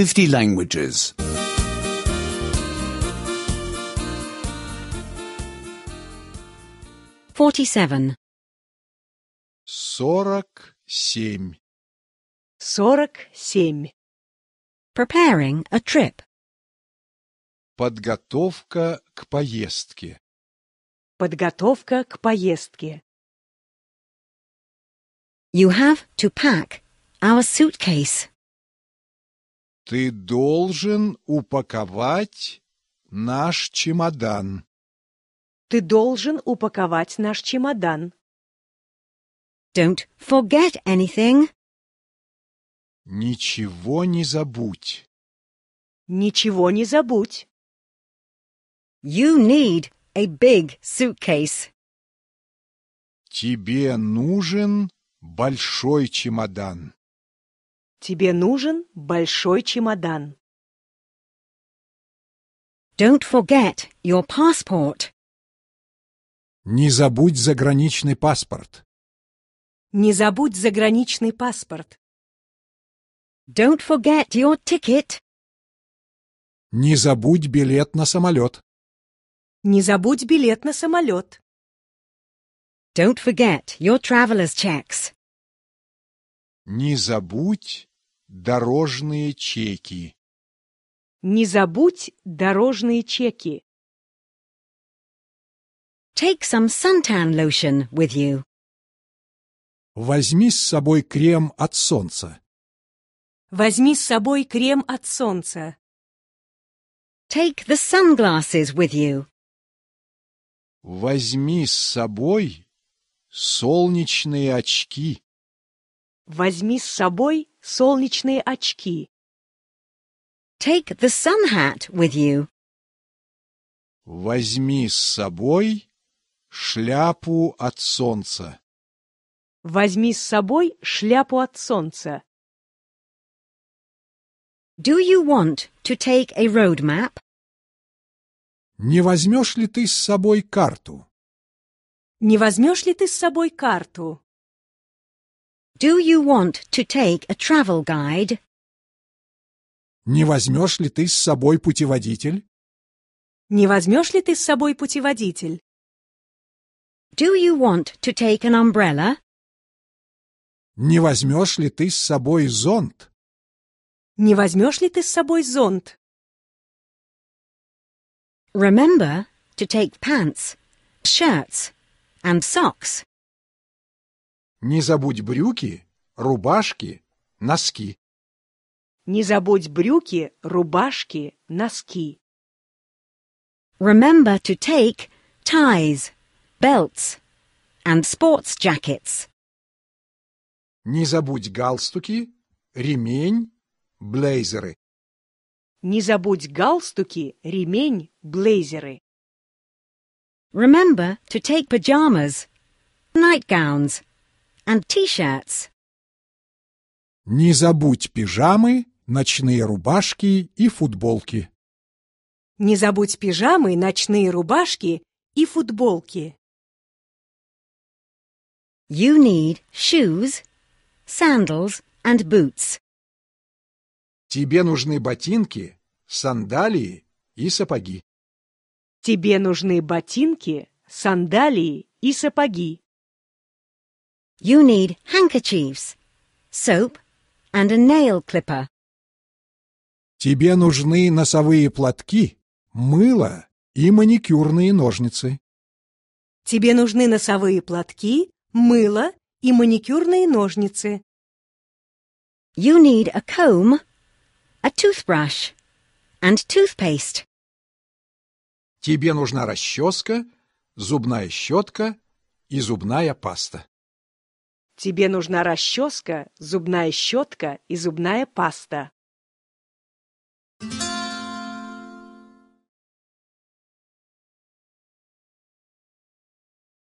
50 languages. 47. 47. 47. Preparing a trip. Подготовка к поездке. Подготовка к поездке. You have to pack our suitcase. Ты должен упаковать наш чемодан. Ты должен упаковать наш чемодан. Don't forget anything. Ничего не забудь. Ничего не забудь. You need a big suitcase. Тебе нужен большой чемодан. Тебе нужен большой чемодан. Don't forget your passport. Не забудь заграничный паспорт. Не забудь заграничный паспорт. Don't forget your ticket. Не забудь билет на самолет. Не забудь билет на самолет. Don't forget your traveler's checks. Не забудь Дорожные чеки. Не забудь дорожные чеки. Take some suntan lotion with you. Возьми с собой крем от солнца. Возьми с собой крем от солнца. Take the sunglasses with you. Возьми с собой солнечные очки. Возьми с собой солнечные очки. Take the sun hat with you. Возьми с собой шляпу от солнца. Возьми с собой шляпу от солнца. Do you want to take a road map? Не возьмешь ли ты с собой карту? Не возьмешь ли ты с собой карту? Do you want to take a travel guide? Не возьмешь ли ты с собой путеводитель? Не возьмешь ли ты с собой путеводитель? Do you want to take an umbrella? Не возьмешь ли ты с собой зонт? Не возьмешь ли ты с собой зонт? Remember to take pants, shirts and socks. Не забудь брюки, рубашки, носки. Не забудь брюки, рубашки, носки. Remember to take ties, belts and sports jackets. Не забудь галстуки, ремень, блейзеры. Не забудь галстуки, ремень, блейзеры. Remember to take pajamas, nightgowns and t-shirts. Не забудь пижамы, ночные рубашки и футболки. Не забудь пижамы, ночные рубашки и футболки. You need shoes, sandals and boots. Тебе нужны ботинки, сандалии и сапоги. Тебе нужны ботинки, сандалии и сапоги. You need handkerchiefs, soap and a nail clipper. Тебе нужны носовые платки, мыло и маникюрные ножницы. Тебе нужны носовые платки, мыло и маникюрные ножницы. You need a comb, a toothbrush and toothpaste. Тебе нужна расческа, зубная щетка и зубная паста. Тебе нужна расческа, зубная щетка и зубная паста.